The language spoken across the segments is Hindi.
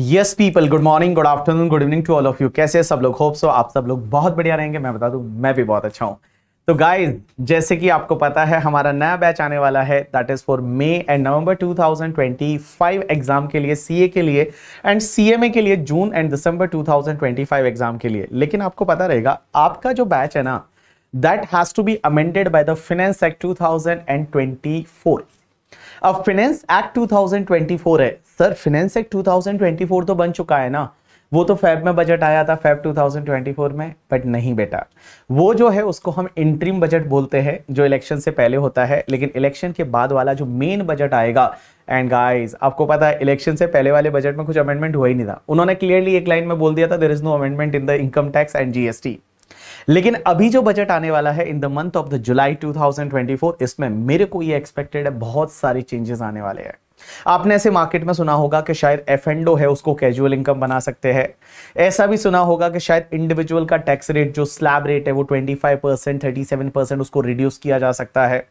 yes people good morning good afternoon good evening to all of you कैसे सब लोग होप सो आप सब लोग बहुत बढ़िया रहेंगे मैं बता दूं मैं भी बहुत अच्छा हूं तो गाइस जैसे कि आपको पता है हमारा नया बैच आने वाला है that is for May and November 2025 exam के लिए सीए के लिए एंड सीएमए के लिए जून एंड दिसंबर 2025 एग्जाम के लिए लेकिन आपको पता रहेगा आपका जो बैच है ना that has to be amended by the finance act 2024 अब फिनेंस एक्ट 2024 है सर फिनेंस एक्ट 2024 तो बन चुका है ना वो तो फैब में बजट आया था फैब 2024 में बट नहीं बेटा वो जो है उसको हम इंट्रीम बजट बोलते हैं जो इलेक्शन से पहले होता है लेकिन इलेक्शन के बाद वाला जो मेन बजट आएगा एंड गाइस आपको पता है इलेक्शन से पहले वाले बजट में कुछ अमेंडमेंट हुआ ही नहीं था उन्होंने क्लियरली एक लाइन में बोल दिया था there is no amendment in the income tax and GST लेकिन अभी जो बजट आने वाला है in the month of the July 2024 इसमें मेरे को ये एक्सपेक्टेड है बहुत सारे चेंजेस आने वाले हैं आपने ऐसे मार्केट में सुना होगा कि शायद एफ एंडो है उसको कैजुअल इनकम बना सकते हैं ऐसा भी सुना होगा कि शायद इंडिविजुअल का टैक्स रेट जो स्लैब रेट है वो 25 परसेंट थर्टी उसको रिड्यूस किया जा सकता है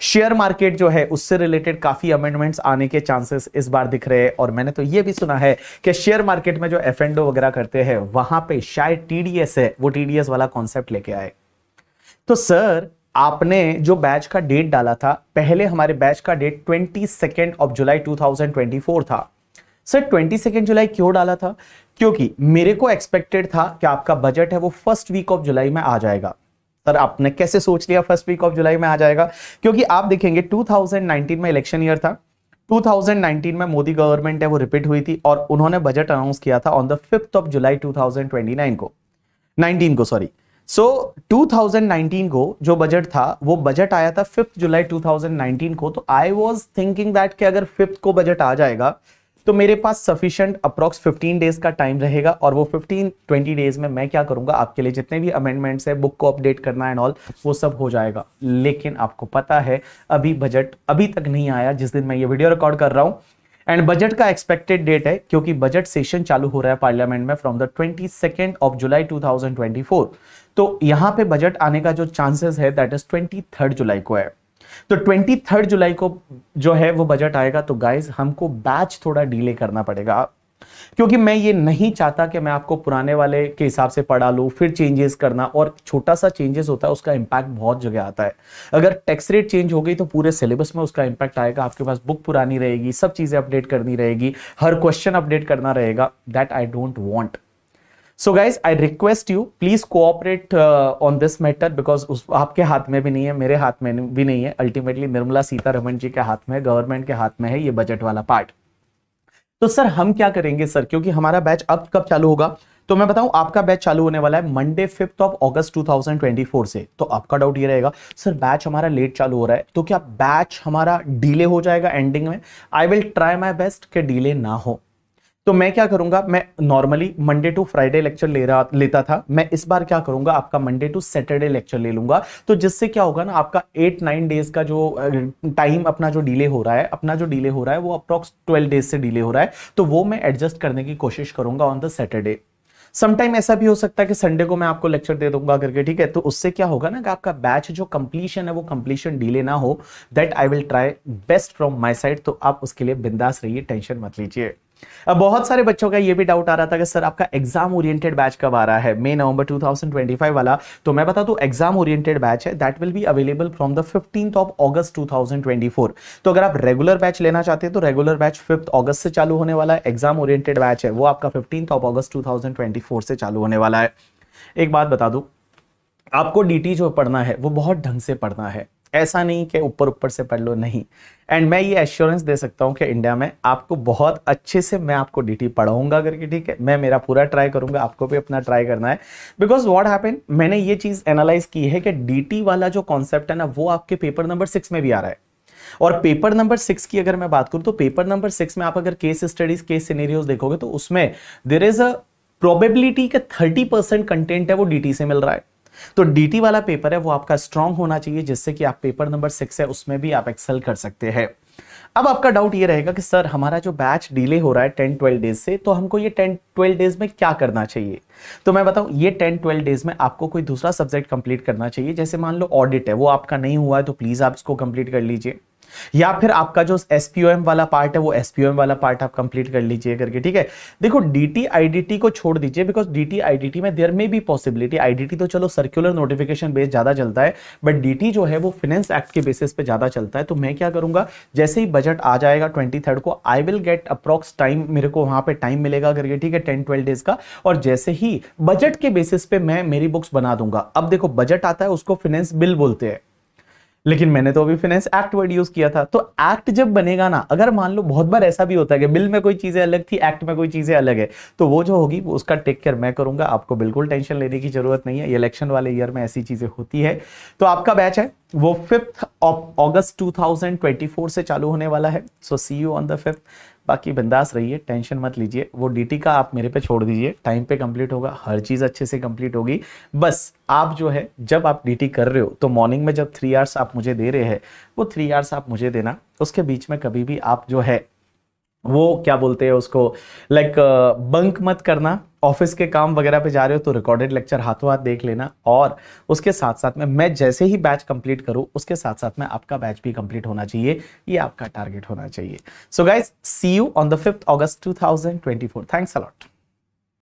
शेयर मार्केट जो है उससे रिलेटेड काफी अमेंडमेंट्स आने के चांसेस इस बार दिख रहे हैं और मैंने तो यह भी सुना है कि शेयर मार्केट में जो एफ एंडो वगैरह करते हैं वहां पे शायद टीडीएस है वो टीडीएस वाला कॉन्सेप्ट लेके आए तो सर आपने जो बैच का डेट डाला था पहले हमारे बैच का date twenty second of July to था सर ट्वेंटी सेकेंड जुलाई क्यों डाला था क्योंकि मेरे को एक्सपेक्टेड था कि आपका बजट है वो फर्स्ट वीक ऑफ जुलाई में आ जाएगा सर आपने कैसे सोच लिया फर्स्ट वीक ऑफ जुलाई में आ जाएगा क्योंकि आप देखेंगे 2019 में इलेक्शन ईयर था 2019 में मोदी गवर्नमेंट है वो रिपीट हुई थी और उन्होंने बजट अनाउंस किया था on the fifth of July 2029 को 19 को सॉरी सो so, 2019 को जो बजट था वो बजट आया था फिफ्थ जुलाई 2019 को तो आई वॉज थिंकिंग दैट कि अगर फिफ्थ को बजट आ जाएगा तो मेरे पास सफिशियंट अप्रॉक्स 15 डेज का टाइम रहेगा और वो 15 20 डेज में मैं क्या करूंगा आपके लिए जितने भी अमेंडमेंट्स है बुक को अपडेट करना एंड ऑल वो सब हो जाएगा लेकिन आपको पता है अभी बजट अभी तक नहीं आया जिस दिन मैं ये वीडियो रिकॉर्ड कर रहा हूँ एंड बजट का एक्सपेक्टेड डेट है क्योंकि बजट सेशन चालू हो रहा है पार्लियामेंट में from the twenty second of July four तो यहाँ पे बजट आने का जो चांसेस है दैट इज थर्ड जुलाई को है तो 23 जुलाई को जो है वो बजट आएगा तो गाइज हमको बैच थोड़ा डिले करना पड़ेगा क्योंकि मैं ये नहीं चाहता कि मैं आपको पुराने वाले के हिसाब से पढ़ा लूँ फिर चेंजेस करना और छोटा सा चेंजेस होता है उसका इम्पैक्ट बहुत जगह आता है अगर टैक्स रेट चेंज हो गई तो पूरे सिलेबस में उसका इम्पैक्ट आएगा आपके पास बुक पुरानी रहेगी सब चीज़ें अपडेट करनी रहेगी हर क्वेश्चन अपडेट करना रहेगा that I don't want so guys I request you please cooperate on this matter because उस आपके हाथ में भी नहीं है मेरे हाथ में भी नहीं है अल्टीमेटली निर्मला सीतारमन जी के हाथ में गवर्नमेंट के हाथ में है ये बजट वाला पार्ट तो सर हम क्या करेंगे सर क्योंकि हमारा बैच अब कब चालू होगा तो मैं बताऊं आपका बैच चालू होने वाला है मंडे फिफ्थ ऑफ अगस्त 2024 से तो आपका डाउट ये रहेगा सर बैच हमारा लेट चालू हो रहा है तो क्या बैच हमारा डिले हो जाएगा एंडिंग में I will try my best के डिले ना हो तो मैं क्या करूंगा मैं normally Monday to Friday lecture ले रहा लेता था मैं इस बार क्या करूंगा आपका मंडे टू सैटरडे लेक्चर ले लूंगा तो जिससे क्या होगा ना आपका एट नाइन डेज का जो टाइम अपना जो डिले हो रहा है अपना जो डिले हो रहा है वो अप्रॉक्स ट्वेल्व डेज से डिले हो रहा है तो वो मैं एडजस्ट करने की कोशिश करूंगा ऑन द सैटरडे समटाइम ऐसा भी हो सकता है कि संडे को मैं आपको लेक्चर दे दूंगा करके ठीक है तो उससे क्या होगा ना कि आपका बैच जो कंप्लीशन है वो कंप्लीशन डिले ना हो that I will try best from my side तो आप उसके लिए बिंदास रहिए टेंशन मत लीजिए अब बहुत सारे बच्चों का ये भी डाउट आ रहा था कि सर आपका एग्जाम ओरिएंटेड बैच कब आ रहा है मई नवंबर 2025 वाला तो मैं बता दूं एग्जाम ओरिएंटेड बैच है that will be available from the fifteen of August 2024 तो अगर आप रेगुलर बैच लेना चाहते हैं तो रेगुलर बैच फिफ्थ ऑगस्ट से चालू होने वाला है एग्जाम ओरिएंटेड बैच है वो आपका फिफ्टीन ऑफ ऑगस्ट टू से चालू होने वाला है एक बात बता दू आपको डीटी जो पढ़ना है वो बहुत ढंग से पढ़ना है ऐसा नहीं कि ऊपर ऊपर से पढ़ लो नहीं एंड मैं ये एश्योरेंस दे सकता हूँ कि इंडिया में आपको बहुत अच्छे से मैं आपको डीटी पढ़ाऊंगा करके ठीक है मैं मेरा पूरा ट्राई करूंगा आपको भी अपना ट्राई करना है बिकॉज व्हाट हैपन मैंने ये चीज़ एनालाइज की है कि डीटी वाला जो कॉन्सेप्ट है ना वो आपके पेपर नंबर सिक्स में भी आ रहा है और पेपर नंबर सिक्स की अगर मैं बात करूं तो पेपर नंबर सिक्स में आप अगर केस स्टडीज केस सिनेरियोज देखोगे तो उसमें देर इज अ प्रोबेबिलिटी के थर्टी परसेंट कंटेंट है वो डीटी से मिल रहा है तो डीटी वाला पेपर है वो आपका स्ट्रांग होना चाहिए जिससे कि आप पेपर नंबर सिक्स है उसमें भी आप एक्सेल कर सकते हैं अब आपका डाउट ये रहेगा कि सर हमारा जो बैच डिले हो रहा है टेन ट्वेल्व डेज से तो हमको ये टेन ट्वेल्व डेज में क्या करना चाहिए तो मैं बताऊं ये टेन ट्वेल्व डेज में आपको कोई दूसरा सब्जेक्ट कंप्लीट करना चाहिए जैसे मान लो ऑडिट है वो आपका नहीं हुआ है तो प्लीज़ आप इसको कंप्लीट कर लीजिए या फिर आपका जो एस वाला पार्ट है वो एस वाला पार्ट आप कंप्लीट कर लीजिए करके ठीक है देखो डीटी आईडीटी को छोड़ दीजिए बिकॉज डीटी आईडीटी में देर में भी पॉसिबिलिटी आईडीटी तो चलो सर्कुलर नोटिफिकेशन बेस ज्यादा चलता है बट डीटी जो है वो फिनेंस एक्ट के बेसिस पे ज्यादा चलता है तो मैं क्या करूंगा जैसे ही बजट आ जाएगा ट्वेंटी को I will get approx time मेरे को वहां पर टाइम मिलेगा करके ठीक है टेन ट्वेल्व डेज का और जैसे ही बजट के बेसिस पे मैं मेरी बुक्स बना दूंगा अब देखो बजट आता है उसको फिनेंस बिल बोलते हैं लेकिन मैंने तो अभी फिनेंस एक्ट वर्ड यूज किया था तो एक्ट जब बनेगा ना अगर मान लो बहुत बार ऐसा भी होता है कि बिल में कोई चीजें अलग थी एक्ट में कोई चीजें अलग है तो वो जो होगी उसका टेक केयर मैं करूंगा आपको बिल्कुल टेंशन लेने की जरूरत नहीं है इलेक्शन वाले ईयर में ऐसी चीजें होती है तो आपका बैच है वो फिफ्थ ऑफ अगस्त 2024 से चालू होने वाला है so see you on the fifth बाकी बिंदास रहिए टेंशन मत लीजिए वो डीटी का आप मेरे पे छोड़ दीजिए टाइम पे कंप्लीट होगा हर चीज़ अच्छे से कंप्लीट होगी बस आप जो है जब आप डीटी कर रहे हो तो मॉर्निंग में जब थ्री आवर्स आप मुझे दे रहे हैं वो थ्री आवर्स आप मुझे देना उसके बीच में कभी भी आप जो है वो क्या बोलते हैं उसको लाइक बंक मत करना ऑफिस के काम वगैरह पे जा रहे हो तो रिकॉर्डेड लेक्चर हाथों हाथ देख लेना और उसके साथ साथ में मैं जैसे ही बैच कंप्लीट करूँ उसके साथ साथ में आपका बैच भी कंप्लीट होना चाहिए ये आपका टारगेट होना चाहिए so guys see you on the fifth August two thousand twenty four thanks allot